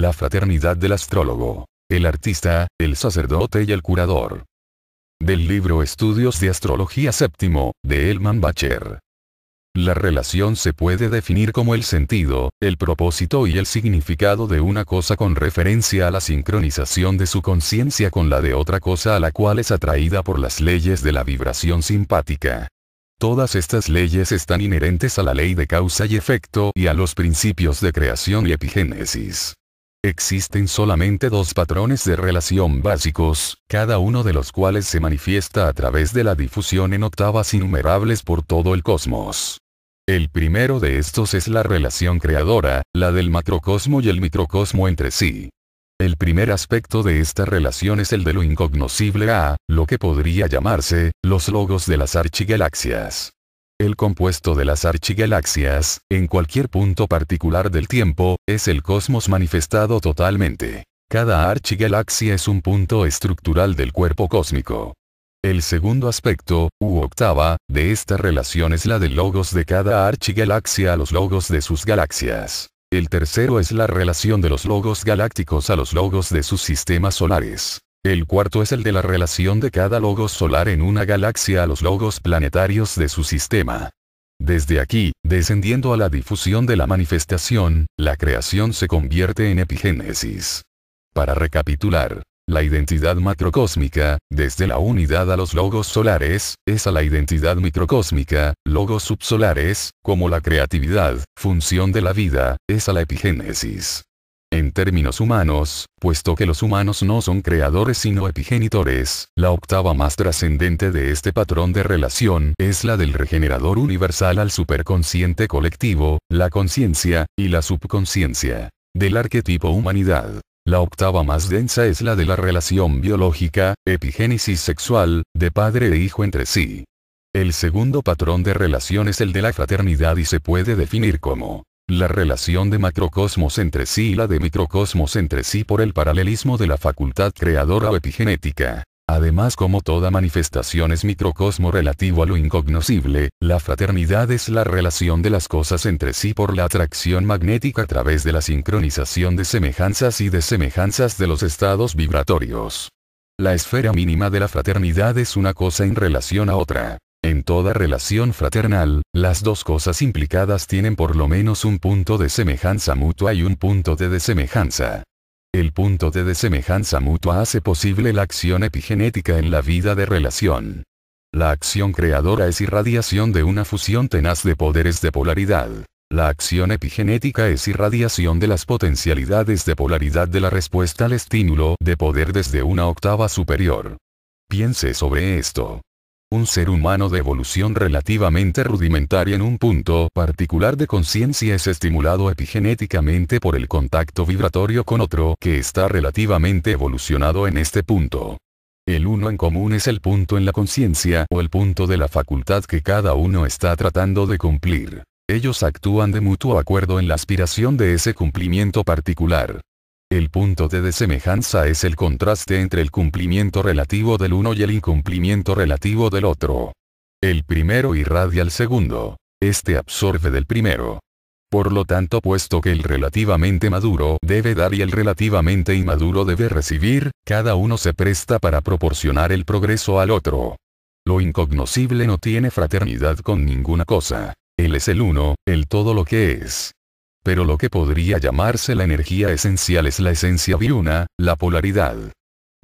La fraternidad del astrólogo. El artista, el sacerdote y el curador. Del libro Estudios de Astrología VII, de Elman Bacher. La relación se puede definir como el sentido, el propósito y el significado de una cosa con referencia a la sincronización de su conciencia con la de otra cosa a la cual es atraída por las leyes de la vibración simpática. Todas estas leyes están inherentes a la ley de causa y efecto y a los principios de creación y epigénesis. Existen solamente dos patrones de relación básicos, cada uno de los cuales se manifiesta a través de la difusión en octavas innumerables por todo el cosmos. El primero de estos es la relación creadora, la del macrocosmo y el microcosmo entre sí. El primer aspecto de esta relación es el de lo incognoscible a, lo que podría llamarse, los logos de las archigalaxias. El compuesto de las archigalaxias, en cualquier punto particular del tiempo, es el cosmos manifestado totalmente. Cada archigalaxia es un punto estructural del cuerpo cósmico. El segundo aspecto, u octava, de esta relación es la de logos de cada archigalaxia a los logos de sus galaxias. El tercero es la relación de los logos galácticos a los logos de sus sistemas solares. El cuarto es el de la relación de cada logos solar en una galaxia a los logos planetarios de su sistema. Desde aquí, descendiendo a la difusión de la manifestación, la creación se convierte en epigénesis. Para recapitular, la identidad macrocósmica, desde la unidad a los logos solares, es a la identidad microcósmica, logos subsolares, como la creatividad, función de la vida, es a la epigénesis. En términos humanos, puesto que los humanos no son creadores sino epigenitores, la octava más trascendente de este patrón de relación es la del regenerador universal al superconsciente colectivo, la conciencia, y la subconsciencia. Del arquetipo humanidad. La octava más densa es la de la relación biológica, epigénesis sexual, de padre e hijo entre sí. El segundo patrón de relación es el de la fraternidad y se puede definir como la relación de macrocosmos entre sí y la de microcosmos entre sí por el paralelismo de la facultad creadora o epigenética. Además, como toda manifestación es microcosmo relativo a lo incognoscible, la fraternidad es la relación de las cosas entre sí por la atracción magnética a través de la sincronización de semejanzas y de semejanzas de los estados vibratorios. La esfera mínima de la fraternidad es una cosa en relación a otra. En toda relación fraternal, las dos cosas implicadas tienen por lo menos un punto de semejanza mutua y un punto de desemejanza. El punto de desemejanza mutua hace posible la acción epigenética en la vida de relación. La acción creadora es irradiación de una fusión tenaz de poderes de polaridad. La acción epigenética es irradiación de las potencialidades de polaridad de la respuesta al estímulo de poder desde una octava superior. Piense sobre esto un ser humano de evolución relativamente rudimentaria en un punto particular de conciencia es estimulado epigenéticamente por el contacto vibratorio con otro que está relativamente evolucionado en este punto. El uno en común es el punto en la conciencia o el punto de la facultad que cada uno está tratando de cumplir. Ellos actúan de mutuo acuerdo en la aspiración de ese cumplimiento particular. El punto de desemejanza es el contraste entre el cumplimiento relativo del uno y el incumplimiento relativo del otro. El primero irradia al segundo. Este absorbe del primero. Por lo tanto, puesto que el relativamente maduro debe dar y el relativamente inmaduro debe recibir, cada uno se presta para proporcionar el progreso al otro. Lo incognoscible no tiene fraternidad con ninguna cosa. Él es el uno, el todo lo que es pero lo que podría llamarse la energía esencial es la esencia viuna, la polaridad.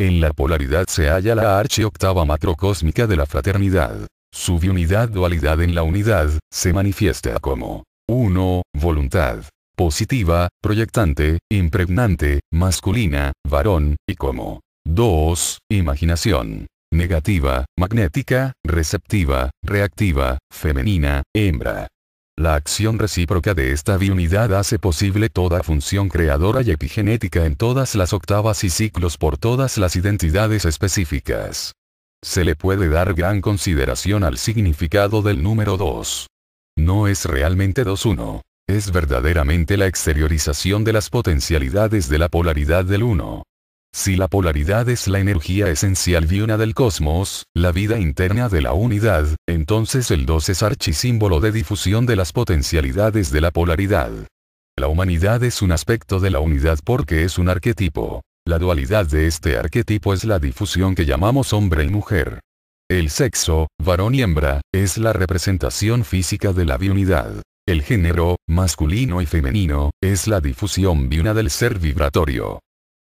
En la polaridad se halla la archi-octava macrocósmica de la fraternidad. Su unidad dualidad en la unidad, se manifiesta como 1. Voluntad. Positiva, proyectante, impregnante, masculina, varón, y como 2. Imaginación. Negativa, magnética, receptiva, reactiva, femenina, hembra. La acción recíproca de esta biunidad hace posible toda función creadora y epigenética en todas las octavas y ciclos por todas las identidades específicas. Se le puede dar gran consideración al significado del número 2. No es realmente 2-1. Es verdaderamente la exteriorización de las potencialidades de la polaridad del 1. Si la polaridad es la energía esencial viuna del cosmos, la vida interna de la unidad, entonces el 2 es archisímbolo de difusión de las potencialidades de la polaridad. La humanidad es un aspecto de la unidad porque es un arquetipo. La dualidad de este arquetipo es la difusión que llamamos hombre y mujer. El sexo, varón y hembra, es la representación física de la biunidad. El género, masculino y femenino, es la difusión viuna del ser vibratorio.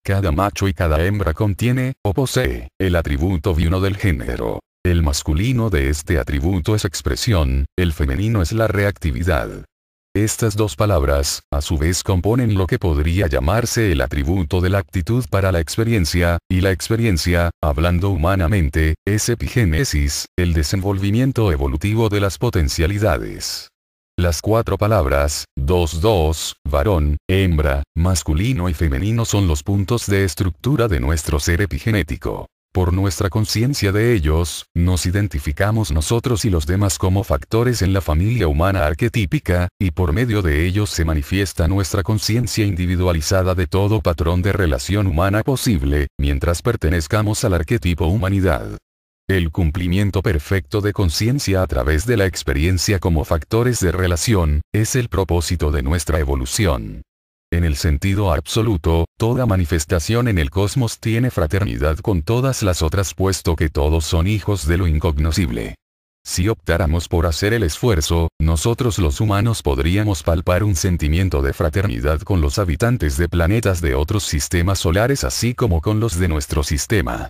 Cada macho y cada hembra contiene, o posee, el atributo vino del género. El masculino de este atributo es expresión, el femenino es la reactividad. Estas dos palabras, a su vez, componen lo que podría llamarse el atributo de la actitud para la experiencia, y la experiencia, hablando humanamente, es epigénesis, el desenvolvimiento evolutivo de las potencialidades. Las cuatro palabras, dos dos varón, hembra, masculino y femenino son los puntos de estructura de nuestro ser epigenético. Por nuestra conciencia de ellos, nos identificamos nosotros y los demás como factores en la familia humana arquetípica, y por medio de ellos se manifiesta nuestra conciencia individualizada de todo patrón de relación humana posible, mientras pertenezcamos al arquetipo humanidad. El cumplimiento perfecto de conciencia a través de la experiencia como factores de relación, es el propósito de nuestra evolución. En el sentido absoluto, toda manifestación en el cosmos tiene fraternidad con todas las otras puesto que todos son hijos de lo incognoscible. Si optáramos por hacer el esfuerzo, nosotros los humanos podríamos palpar un sentimiento de fraternidad con los habitantes de planetas de otros sistemas solares así como con los de nuestro sistema.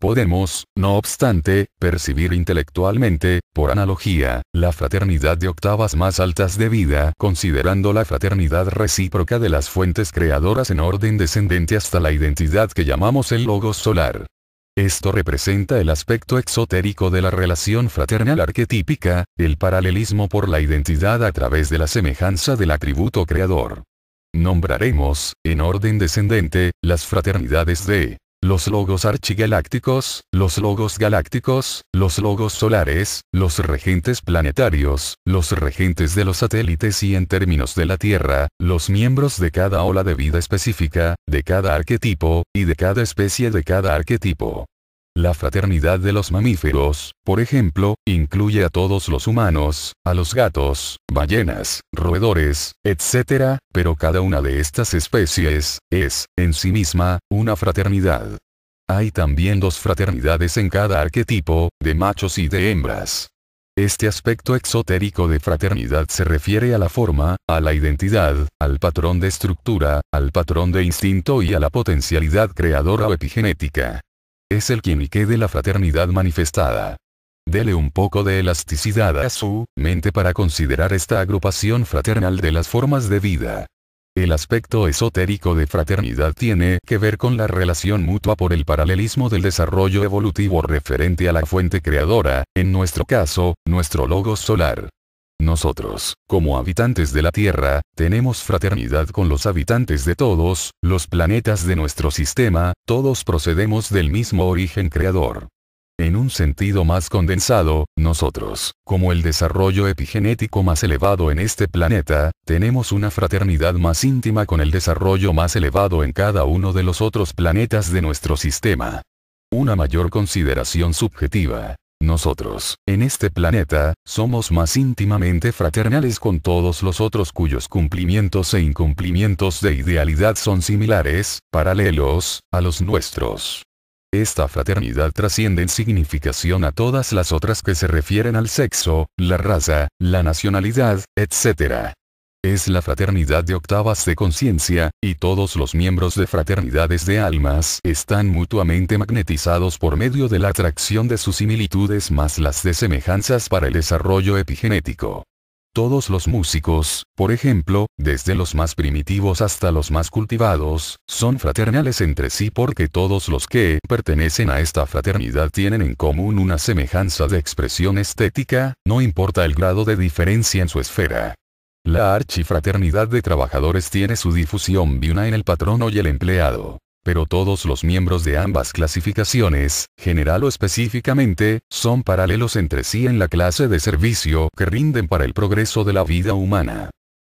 Podemos, no obstante, percibir intelectualmente, por analogía, la fraternidad de octavas más altas de vida, considerando la fraternidad recíproca de las fuentes creadoras en orden descendente hasta la identidad que llamamos el logos solar. Esto representa el aspecto exotérico de la relación fraternal arquetípica, el paralelismo por la identidad a través de la semejanza del atributo creador. Nombraremos, en orden descendente, las fraternidades de los logos archigalácticos, los logos galácticos, los logos solares, los regentes planetarios, los regentes de los satélites y en términos de la Tierra, los miembros de cada ola de vida específica, de cada arquetipo, y de cada especie de cada arquetipo. La fraternidad de los mamíferos, por ejemplo, incluye a todos los humanos, a los gatos, ballenas, roedores, etc., pero cada una de estas especies, es, en sí misma, una fraternidad. Hay también dos fraternidades en cada arquetipo, de machos y de hembras. Este aspecto exotérico de fraternidad se refiere a la forma, a la identidad, al patrón de estructura, al patrón de instinto y a la potencialidad creadora o epigenética. Es el que de la fraternidad manifestada. Dele un poco de elasticidad a su mente para considerar esta agrupación fraternal de las formas de vida. El aspecto esotérico de fraternidad tiene que ver con la relación mutua por el paralelismo del desarrollo evolutivo referente a la fuente creadora, en nuestro caso, nuestro logo solar. Nosotros, como habitantes de la Tierra, tenemos fraternidad con los habitantes de todos, los planetas de nuestro sistema, todos procedemos del mismo origen creador. En un sentido más condensado, nosotros, como el desarrollo epigenético más elevado en este planeta, tenemos una fraternidad más íntima con el desarrollo más elevado en cada uno de los otros planetas de nuestro sistema. Una mayor consideración subjetiva, nosotros, en este planeta, somos más íntimamente fraternales con todos los otros cuyos cumplimientos e incumplimientos de idealidad son similares, paralelos, a los nuestros. Esta fraternidad trasciende en significación a todas las otras que se refieren al sexo, la raza, la nacionalidad, etc es la fraternidad de octavas de conciencia, y todos los miembros de fraternidades de almas están mutuamente magnetizados por medio de la atracción de sus similitudes más las de semejanzas para el desarrollo epigenético. Todos los músicos, por ejemplo, desde los más primitivos hasta los más cultivados, son fraternales entre sí porque todos los que pertenecen a esta fraternidad tienen en común una semejanza de expresión estética, no importa el grado de diferencia en su esfera. La archifraternidad de trabajadores tiene su difusión viuna en el patrono y el empleado. Pero todos los miembros de ambas clasificaciones, general o específicamente, son paralelos entre sí en la clase de servicio que rinden para el progreso de la vida humana.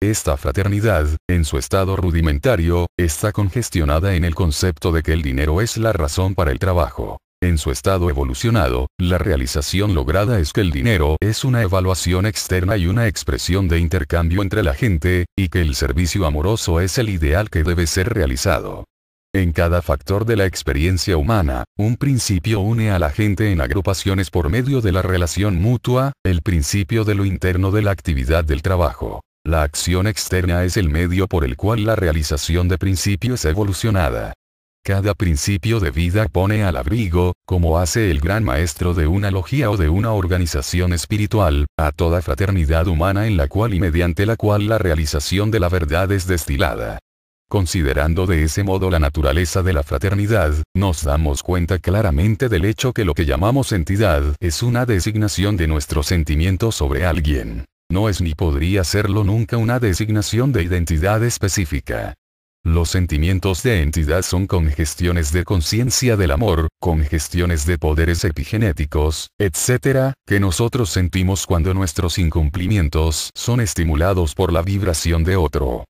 Esta fraternidad, en su estado rudimentario, está congestionada en el concepto de que el dinero es la razón para el trabajo. En su estado evolucionado, la realización lograda es que el dinero es una evaluación externa y una expresión de intercambio entre la gente, y que el servicio amoroso es el ideal que debe ser realizado. En cada factor de la experiencia humana, un principio une a la gente en agrupaciones por medio de la relación mutua, el principio de lo interno de la actividad del trabajo. La acción externa es el medio por el cual la realización de principio es evolucionada cada principio de vida pone al abrigo, como hace el gran maestro de una logía o de una organización espiritual, a toda fraternidad humana en la cual y mediante la cual la realización de la verdad es destilada. Considerando de ese modo la naturaleza de la fraternidad, nos damos cuenta claramente del hecho que lo que llamamos entidad es una designación de nuestro sentimiento sobre alguien. No es ni podría serlo nunca una designación de identidad específica. Los sentimientos de entidad son congestiones de conciencia del amor, congestiones de poderes epigenéticos, etc., que nosotros sentimos cuando nuestros incumplimientos son estimulados por la vibración de otro.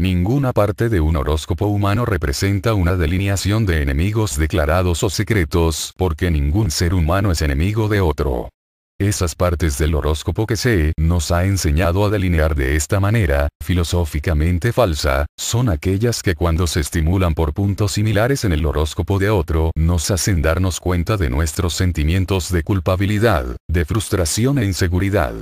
Ninguna parte de un horóscopo humano representa una delineación de enemigos declarados o secretos porque ningún ser humano es enemigo de otro esas partes del horóscopo que se nos ha enseñado a delinear de esta manera, filosóficamente falsa, son aquellas que cuando se estimulan por puntos similares en el horóscopo de otro, nos hacen darnos cuenta de nuestros sentimientos de culpabilidad, de frustración e inseguridad.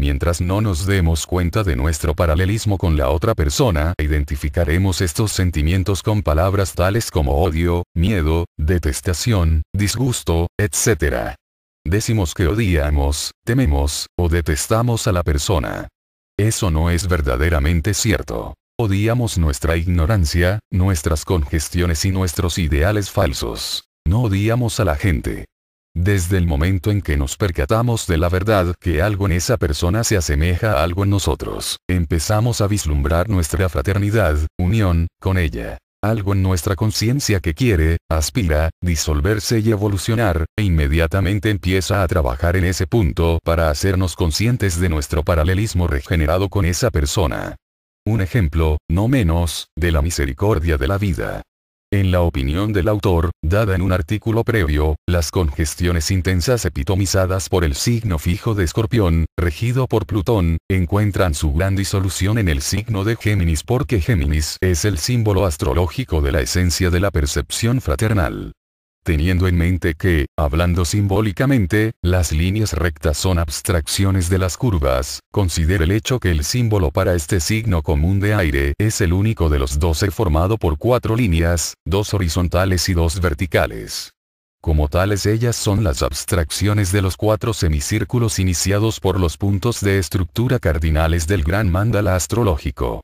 Mientras no nos demos cuenta de nuestro paralelismo con la otra persona, identificaremos estos sentimientos con palabras tales como odio, miedo, detestación, disgusto, etc. Decimos que odiamos, tememos, o detestamos a la persona. Eso no es verdaderamente cierto. Odiamos nuestra ignorancia, nuestras congestiones y nuestros ideales falsos. No odiamos a la gente. Desde el momento en que nos percatamos de la verdad que algo en esa persona se asemeja a algo en nosotros, empezamos a vislumbrar nuestra fraternidad, unión, con ella algo en nuestra conciencia que quiere, aspira, disolverse y evolucionar, e inmediatamente empieza a trabajar en ese punto para hacernos conscientes de nuestro paralelismo regenerado con esa persona. Un ejemplo, no menos, de la misericordia de la vida. En la opinión del autor, dada en un artículo previo, las congestiones intensas epitomizadas por el signo fijo de Escorpión, regido por Plutón, encuentran su gran disolución en el signo de Géminis porque Géminis es el símbolo astrológico de la esencia de la percepción fraternal teniendo en mente que, hablando simbólicamente, las líneas rectas son abstracciones de las curvas, considere el hecho que el símbolo para este signo común de aire es el único de los doce formado por cuatro líneas, dos horizontales y dos verticales. Como tales ellas son las abstracciones de los cuatro semicírculos iniciados por los puntos de estructura cardinales del gran mandala astrológico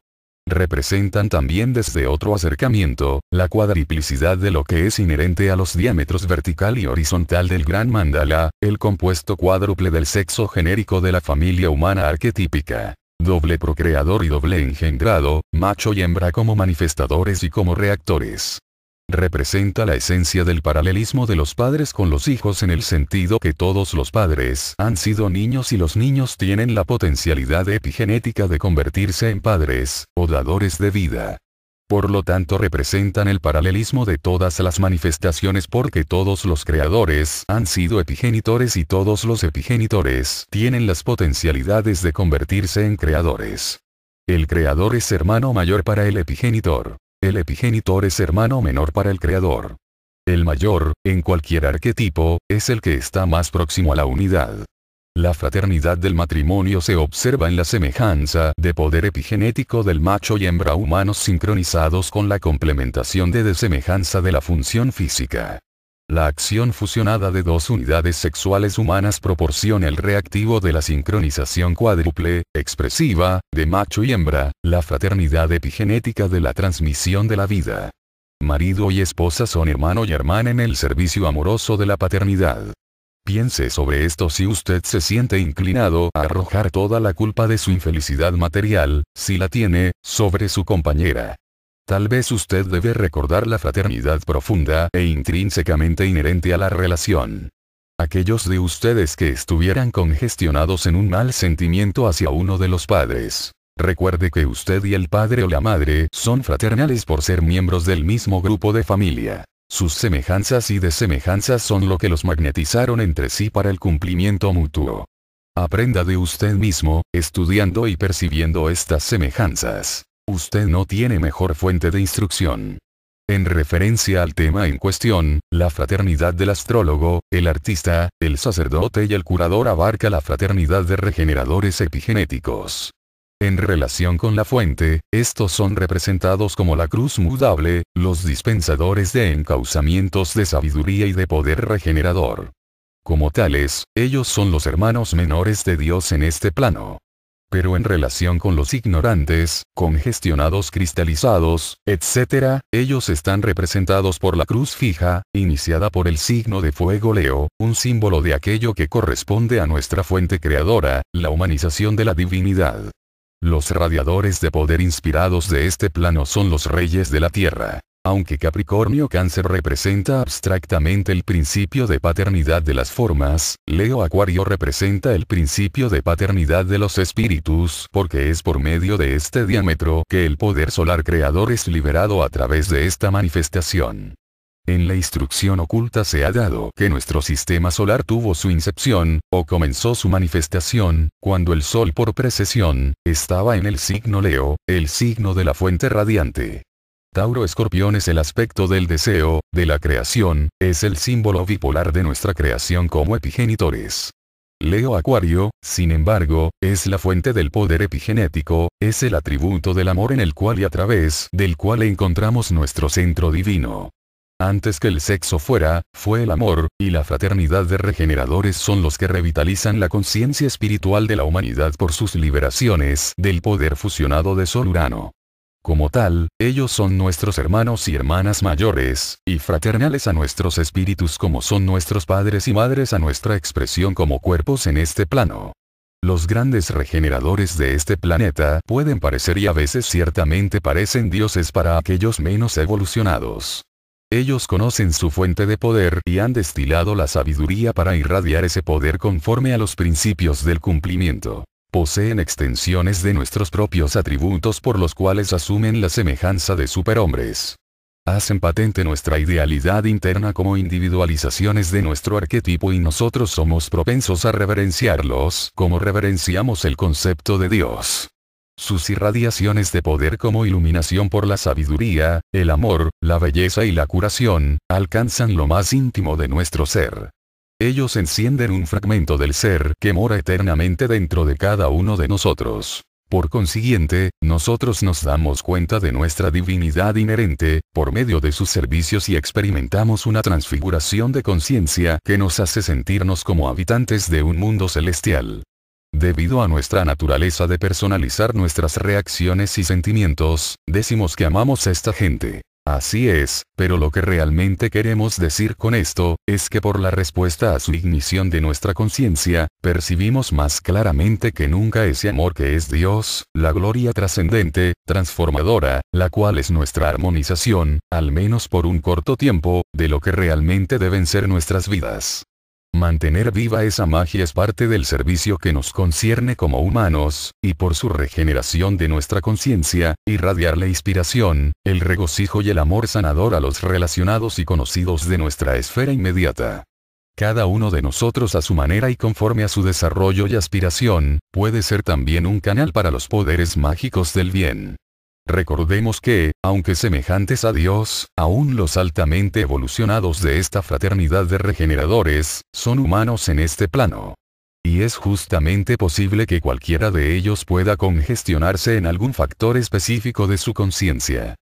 representan también desde otro acercamiento, la cuadriplicidad de lo que es inherente a los diámetros vertical y horizontal del gran mandala, el compuesto cuádruple del sexo genérico de la familia humana arquetípica doble procreador y doble engendrado, macho y hembra como manifestadores y como reactores representa la esencia del paralelismo de los padres con los hijos en el sentido que todos los padres han sido niños y los niños tienen la potencialidad epigenética de convertirse en padres, o dadores de vida. Por lo tanto representan el paralelismo de todas las manifestaciones porque todos los creadores han sido epigenitores y todos los epigenitores tienen las potencialidades de convertirse en creadores. El creador es hermano mayor para el epigenitor. El epigenitor es hermano menor para el creador. El mayor, en cualquier arquetipo, es el que está más próximo a la unidad. La fraternidad del matrimonio se observa en la semejanza de poder epigenético del macho y hembra humanos sincronizados con la complementación de desemejanza de la función física. La acción fusionada de dos unidades sexuales humanas proporciona el reactivo de la sincronización cuádruple, expresiva, de macho y hembra, la fraternidad epigenética de la transmisión de la vida. Marido y esposa son hermano y hermana en el servicio amoroso de la paternidad. Piense sobre esto si usted se siente inclinado a arrojar toda la culpa de su infelicidad material, si la tiene, sobre su compañera. Tal vez usted debe recordar la fraternidad profunda e intrínsecamente inherente a la relación. Aquellos de ustedes que estuvieran congestionados en un mal sentimiento hacia uno de los padres. Recuerde que usted y el padre o la madre son fraternales por ser miembros del mismo grupo de familia. Sus semejanzas y desemejanzas son lo que los magnetizaron entre sí para el cumplimiento mutuo. Aprenda de usted mismo, estudiando y percibiendo estas semejanzas. Usted no tiene mejor fuente de instrucción. En referencia al tema en cuestión, la fraternidad del astrólogo, el artista, el sacerdote y el curador abarca la fraternidad de regeneradores epigenéticos. En relación con la fuente, estos son representados como la cruz mudable, los dispensadores de encauzamientos de sabiduría y de poder regenerador. Como tales, ellos son los hermanos menores de Dios en este plano pero en relación con los ignorantes, congestionados cristalizados, etc., ellos están representados por la cruz fija, iniciada por el signo de fuego Leo, un símbolo de aquello que corresponde a nuestra fuente creadora, la humanización de la divinidad. Los radiadores de poder inspirados de este plano son los reyes de la tierra. Aunque Capricornio Cáncer representa abstractamente el principio de paternidad de las formas, Leo Acuario representa el principio de paternidad de los espíritus porque es por medio de este diámetro que el poder solar creador es liberado a través de esta manifestación. En la instrucción oculta se ha dado que nuestro sistema solar tuvo su incepción, o comenzó su manifestación, cuando el Sol por precesión, estaba en el signo Leo, el signo de la fuente radiante. Tauro Escorpión es el aspecto del deseo, de la creación, es el símbolo bipolar de nuestra creación como epigenitores. Leo Acuario, sin embargo, es la fuente del poder epigenético, es el atributo del amor en el cual y a través del cual encontramos nuestro centro divino. Antes que el sexo fuera, fue el amor, y la fraternidad de regeneradores son los que revitalizan la conciencia espiritual de la humanidad por sus liberaciones del poder fusionado de Sol-Urano. Como tal, ellos son nuestros hermanos y hermanas mayores, y fraternales a nuestros espíritus como son nuestros padres y madres a nuestra expresión como cuerpos en este plano. Los grandes regeneradores de este planeta pueden parecer y a veces ciertamente parecen dioses para aquellos menos evolucionados. Ellos conocen su fuente de poder y han destilado la sabiduría para irradiar ese poder conforme a los principios del cumplimiento poseen extensiones de nuestros propios atributos por los cuales asumen la semejanza de superhombres. Hacen patente nuestra idealidad interna como individualizaciones de nuestro arquetipo y nosotros somos propensos a reverenciarlos como reverenciamos el concepto de Dios sus irradiaciones de poder como iluminación por la sabiduría, el amor, la belleza y la curación, alcanzan lo más íntimo de nuestro ser. Ellos encienden un fragmento del ser que mora eternamente dentro de cada uno de nosotros. Por consiguiente, nosotros nos damos cuenta de nuestra divinidad inherente, por medio de sus servicios y experimentamos una transfiguración de conciencia que nos hace sentirnos como habitantes de un mundo celestial. Debido a nuestra naturaleza de personalizar nuestras reacciones y sentimientos, decimos que amamos a esta gente. Así es, pero lo que realmente queremos decir con esto, es que por la respuesta a su ignición de nuestra conciencia, percibimos más claramente que nunca ese amor que es Dios, la gloria trascendente, transformadora, la cual es nuestra armonización, al menos por un corto tiempo, de lo que realmente deben ser nuestras vidas. Mantener viva esa magia es parte del servicio que nos concierne como humanos, y por su regeneración de nuestra conciencia, irradiar la inspiración, el regocijo y el amor sanador a los relacionados y conocidos de nuestra esfera inmediata. Cada uno de nosotros a su manera y conforme a su desarrollo y aspiración, puede ser también un canal para los poderes mágicos del bien. Recordemos que, aunque semejantes a Dios, aún los altamente evolucionados de esta fraternidad de regeneradores, son humanos en este plano. Y es justamente posible que cualquiera de ellos pueda congestionarse en algún factor específico de su conciencia.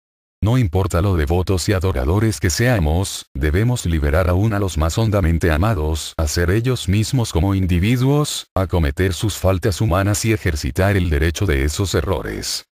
No importa lo devotos y adoradores que seamos, debemos liberar aún a los más hondamente amados a ser ellos mismos como individuos, a cometer sus faltas humanas y ejercitar el derecho de esos errores.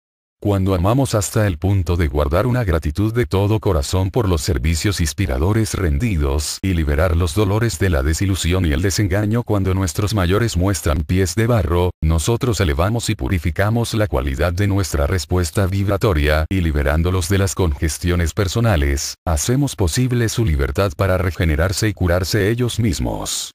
Cuando amamos hasta el punto de guardar una gratitud de todo corazón por los servicios inspiradores rendidos y liberar los dolores de la desilusión y el desengaño cuando nuestros mayores muestran pies de barro, nosotros elevamos y purificamos la cualidad de nuestra respuesta vibratoria y liberándolos de las congestiones personales, hacemos posible su libertad para regenerarse y curarse ellos mismos.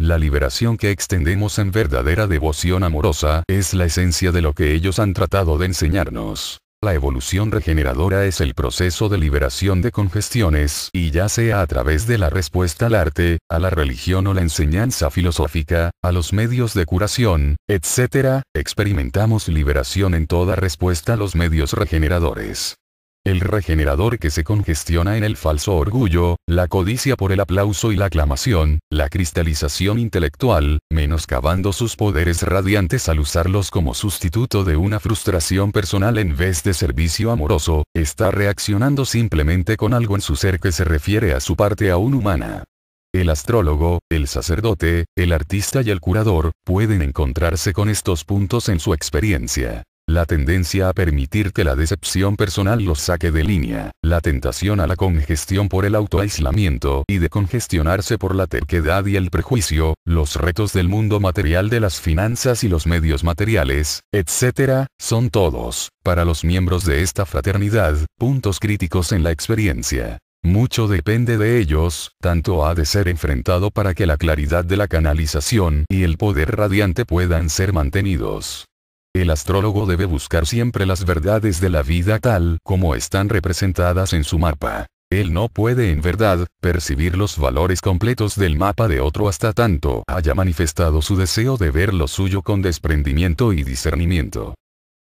La liberación que extendemos en verdadera devoción amorosa es la esencia de lo que ellos han tratado de enseñarnos. La evolución regeneradora es el proceso de liberación de congestiones, y ya sea a través de la respuesta al arte, a la religión o la enseñanza filosófica, a los medios de curación, etc., experimentamos liberación en toda respuesta a los medios regeneradores. El regenerador que se congestiona en el falso orgullo, la codicia por el aplauso y la aclamación, la cristalización intelectual, menoscabando sus poderes radiantes al usarlos como sustituto de una frustración personal en vez de servicio amoroso, está reaccionando simplemente con algo en su ser que se refiere a su parte aún humana. El astrólogo, el sacerdote, el artista y el curador, pueden encontrarse con estos puntos en su experiencia. La tendencia a permitir que la decepción personal los saque de línea. La tentación a la congestión por el autoaislamiento y de congestionarse por la terquedad y el prejuicio, los retos del mundo material de las finanzas y los medios materiales, etc., son todos, para los miembros de esta fraternidad, puntos críticos en la experiencia. Mucho depende de ellos, tanto ha de ser enfrentado para que la claridad de la canalización y el poder radiante puedan ser mantenidos. El astrólogo debe buscar siempre las verdades de la vida tal como están representadas en su mapa. Él no puede en verdad percibir los valores completos del mapa de otro hasta tanto haya manifestado su deseo de ver lo suyo con desprendimiento y discernimiento.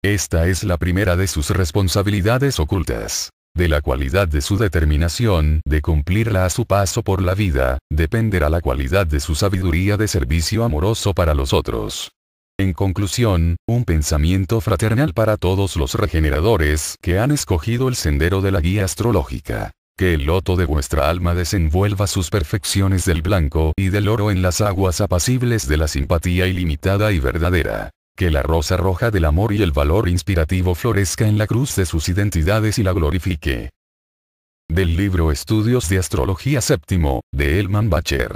Esta es la primera de sus responsabilidades ocultas. De la cualidad de su determinación de cumplirla a su paso por la vida, dependerá la cualidad de su sabiduría de servicio amoroso para los otros. En conclusión, un pensamiento fraternal para todos los regeneradores que han escogido el sendero de la guía astrológica. Que el loto de vuestra alma desenvuelva sus perfecciones del blanco y del oro en las aguas apacibles de la simpatía ilimitada y verdadera. Que la rosa roja del amor y el valor inspirativo florezca en la cruz de sus identidades y la glorifique. Del libro Estudios de Astrología VII, de Elman Bacher.